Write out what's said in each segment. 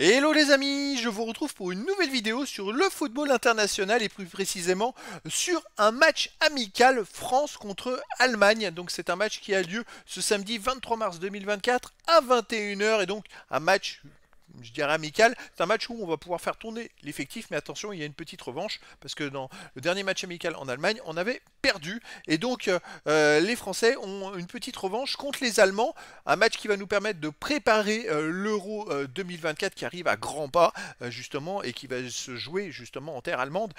Hello les amis, je vous retrouve pour une nouvelle vidéo sur le football international et plus précisément sur un match amical France contre Allemagne. Donc c'est un match qui a lieu ce samedi 23 mars 2024 à 21h et donc un match je dirais amical. C'est un match où on va pouvoir faire tourner l'effectif, mais attention, il y a une petite revanche, parce que dans le dernier match amical en Allemagne, on avait perdu. Et donc, euh, euh, les Français ont une petite revanche contre les Allemands, un match qui va nous permettre de préparer euh, l'Euro 2024 qui arrive à grands pas, justement, et qui va se jouer, justement, en terre allemande.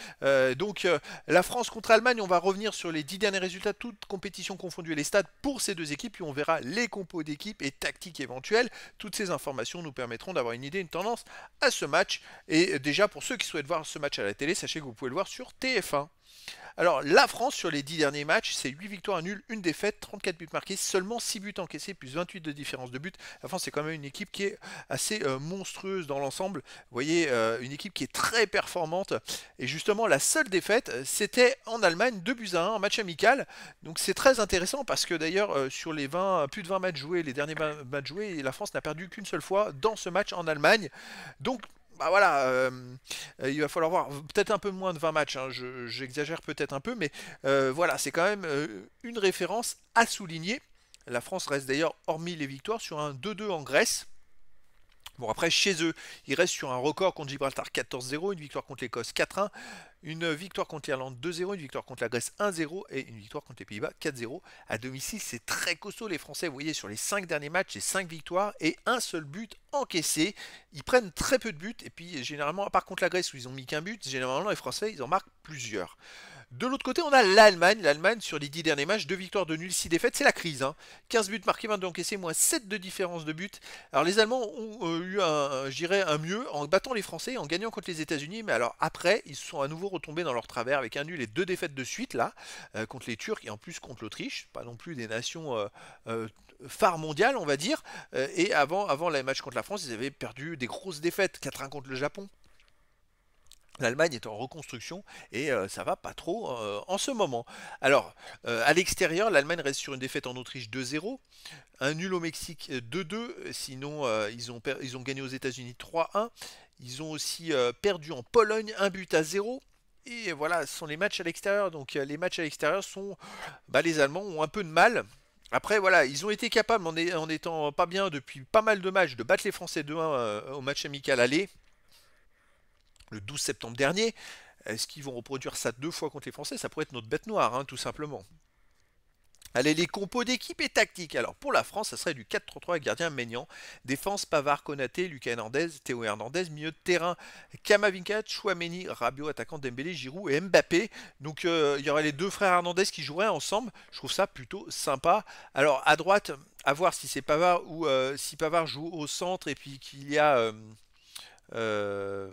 donc, la France contre l'Allemagne, on va revenir sur les dix derniers résultats, toutes compétitions confondues et les stades pour ces deux équipes, puis on verra les compos d'équipe et tactiques éventuelles. Toutes ces informations nous permettront d'avoir une une idée, une tendance à ce match. Et déjà, pour ceux qui souhaitent voir ce match à la télé, sachez que vous pouvez le voir sur TF1. Alors la France sur les 10 derniers matchs, c'est 8 victoires, 1 nul, 1 défaite, 34 buts marqués, seulement 6 buts encaissés, plus 28 de différence de but. La France c'est quand même une équipe qui est assez euh, monstrueuse dans l'ensemble. Vous voyez, euh, une équipe qui est très performante. Et justement, la seule défaite, euh, c'était en Allemagne, 2 buts à 1, match amical. Donc c'est très intéressant parce que d'ailleurs, sur les 20, plus de 20 matchs joués, les derniers matchs joués, la France n'a perdu qu'une seule fois dans ce match en Allemagne. Donc bah voilà, euh, euh, il va falloir voir peut-être un peu moins de 20 matchs, hein, j'exagère peut-être un peu, mais euh, voilà, c'est quand même une référence à souligner. La France reste d'ailleurs, hormis les victoires, sur un 2-2 en Grèce. Bon, après, chez eux, ils restent sur un record contre Gibraltar 14-0, une victoire contre l'Écosse 4-1, une victoire contre l'Irlande 2-0, une victoire contre la Grèce 1-0 et une victoire contre les Pays-Bas 4-0. À domicile, c'est très costaud. Les Français, vous voyez, sur les 5 derniers matchs, c'est 5 victoires et un seul but encaissé. Ils prennent très peu de buts et puis généralement, à part contre la Grèce où ils ont mis qu'un but, généralement les Français, ils en marquent plusieurs. De l'autre côté, on a l'Allemagne. L'Allemagne, sur les 10 derniers matchs, 2 victoires, de nuls, 6 défaites. C'est la crise. Hein. 15 buts marqués, 22 encaissés, moins 7 de différence de but. Alors les Allemands ont euh, eu un, j'irais, un mieux en battant les Français, en gagnant contre les États-Unis. Mais alors après, ils sont à nouveau retombés dans leur travers avec un nul et deux défaites de suite, là, euh, contre les Turcs et en plus contre l'Autriche. Pas non plus des nations... Euh, phares mondiales, on va dire. et avant, avant les matchs contre la France, ils avaient perdu des grosses défaites, 4-1 contre le Japon, L'Allemagne est en reconstruction et ça euh, ça va pas trop euh, en ce moment. Alors, euh, à l'extérieur, l'Allemagne reste sur une défaite en Autriche 2-0, un nul au Mexique 2-2, sinon ils ont, ils, ont gagné aux États-Unis 3-1, ils ont aussi perdu en Pologne un but à 0. Et voilà, ce sont les matchs à l'extérieur. Donc les matchs à l'extérieur sont... Bah, les Allemands ont un peu de mal. Après, voilà, ils ont été capables, en, étant pas bien depuis pas mal de matchs, de battre les Français 2-1 au match amical aller le 12 septembre dernier. Est-ce qu'ils vont reproduire ça deux fois contre les Français Ça pourrait être notre bête noire, hein, tout simplement. Allez, les compos d'équipe et tactique. Alors, pour la France, ça serait du 4-3-3 avec gardien Maignan. Défense, Pavard, Konaté, Lucas Hernandez, Théo Hernandez. Milieu de terrain, Kamavinka, Chouameni, Rabiot, attaquant Dembélé, Giroud et Mbappé. Donc, euh, il y aurait les deux frères Hernandez qui joueraient ensemble. Je trouve ça plutôt sympa. Alors, à droite, à voir si c'est Pavard ou euh, si Pavard joue au centre et puis qu'il y a... Euh,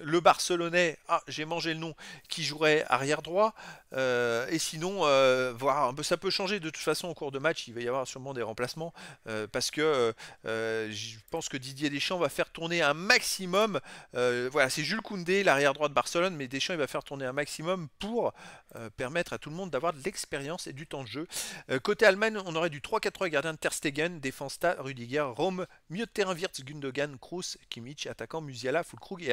le Barcelonais, ah, j'ai mangé le nom, qui jouerait arrière droit. Euh, et sinon, euh, un peu, ça peut changer de toute façon au cours de match. Il va y avoir sûrement des remplacements euh, parce que je pense que Didier Deschamps va faire tourner un maximum. voilà, c'est Jules Koundé, l'arrière droit de Barcelone, mais Deschamps il va faire tourner un maximum pour permettre à tout le monde d'avoir de l'expérience et du temps de jeu. côté Allemagne, on aurait du 3-4-3 gardien de Ter Stegen, défense Rudiger, Rome, Mieux de terrain Wirtz, Gundogan, Kroos, Kimmich, attaquant Musiala, Fulkrug et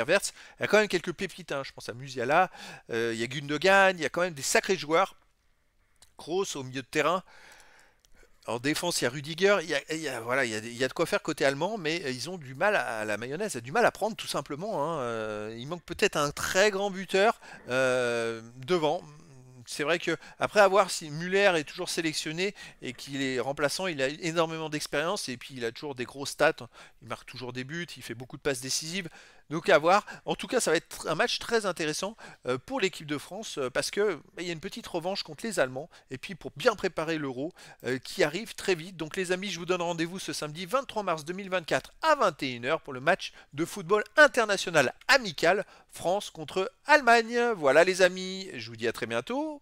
il y a quand même quelques pépites, hein. je pense à Musiala, euh, il y a Gundogan, il y a quand même des sacrés joueurs. Kroos au milieu de terrain. En défense, il y a Rudiger, il y a, voilà, il y a, de quoi faire côté allemand, mais euh, ils ont du mal à, la mayonnaise, a du mal à prendre tout simplement. Hein. Euh, il manque peut-être un très grand buteur devant, c'est vrai que après avoir si Muller est toujours sélectionné et qu'il est remplaçant, il a énormément d'expérience et puis il a toujours des grosses stats. Il marque toujours des buts, il fait beaucoup de passes décisives. Donc à voir. En tout cas, ça va être un match très intéressant euh, pour l'équipe de France euh, parce que bah, il y a une petite revanche contre les Allemands et puis pour bien préparer l'Euro euh, qui arrive très vite. Donc les amis, je vous donne rendez-vous ce samedi 23 mars 2024 à 21h pour le match de football international amical France contre Allemagne. Voilà les amis, je vous dis à très bientôt